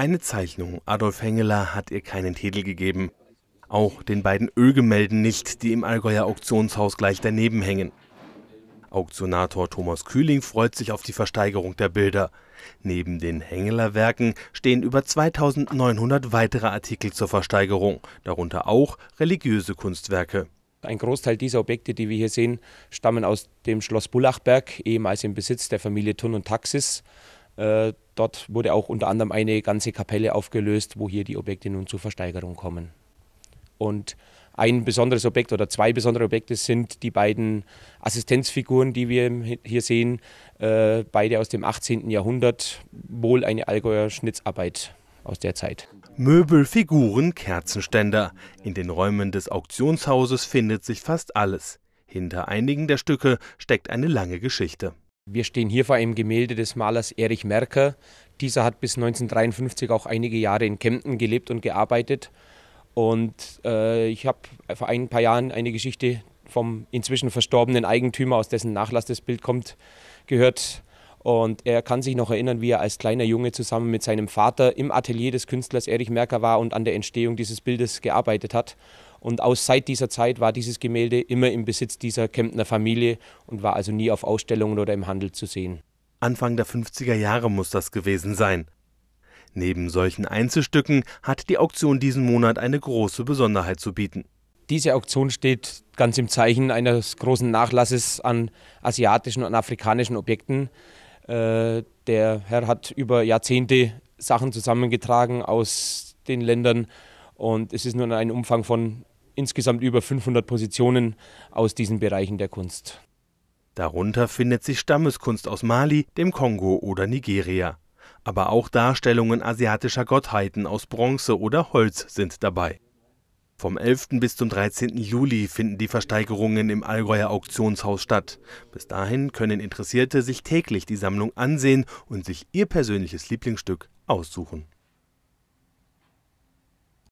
Eine Zeichnung Adolf Hengeler hat ihr keinen Titel gegeben. Auch den beiden Ölgemälden nicht, die im Allgäuer Auktionshaus gleich daneben hängen. Auktionator Thomas Kühling freut sich auf die Versteigerung der Bilder. Neben den Hengeler Werken stehen über 2900 weitere Artikel zur Versteigerung, darunter auch religiöse Kunstwerke. Ein Großteil dieser Objekte, die wir hier sehen, stammen aus dem Schloss Bullachberg, ehemals im Besitz der Familie Thun und Taxis. Äh, dort wurde auch unter anderem eine ganze Kapelle aufgelöst, wo hier die Objekte nun zur Versteigerung kommen. Und ein besonderes Objekt oder zwei besondere Objekte sind die beiden Assistenzfiguren, die wir hier sehen, äh, beide aus dem 18. Jahrhundert, wohl eine Allgäuer Schnitzarbeit aus der Zeit. Möbel, Figuren, Kerzenständer. In den Räumen des Auktionshauses findet sich fast alles. Hinter einigen der Stücke steckt eine lange Geschichte. Wir stehen hier vor einem Gemälde des Malers Erich Merker. Dieser hat bis 1953 auch einige Jahre in Kempten gelebt und gearbeitet. Und äh, ich habe vor ein paar Jahren eine Geschichte vom inzwischen verstorbenen Eigentümer, aus dessen Nachlass das Bild kommt, gehört. Und er kann sich noch erinnern, wie er als kleiner Junge zusammen mit seinem Vater im Atelier des Künstlers Erich Merker war und an der Entstehung dieses Bildes gearbeitet hat. Und aus seit dieser Zeit war dieses Gemälde immer im Besitz dieser Kempner Familie und war also nie auf Ausstellungen oder im Handel zu sehen. Anfang der 50er Jahre muss das gewesen sein. Neben solchen Einzelstücken hat die Auktion diesen Monat eine große Besonderheit zu bieten. Diese Auktion steht ganz im Zeichen eines großen Nachlasses an asiatischen und afrikanischen Objekten. Äh, der Herr hat über Jahrzehnte Sachen zusammengetragen aus den Ländern und es ist nun ein Umfang von insgesamt über 500 Positionen aus diesen Bereichen der Kunst. Darunter findet sich Stammeskunst aus Mali, dem Kongo oder Nigeria. Aber auch Darstellungen asiatischer Gottheiten aus Bronze oder Holz sind dabei. Vom 11. bis zum 13. Juli finden die Versteigerungen im Allgäuer Auktionshaus statt. Bis dahin können Interessierte sich täglich die Sammlung ansehen und sich ihr persönliches Lieblingsstück aussuchen.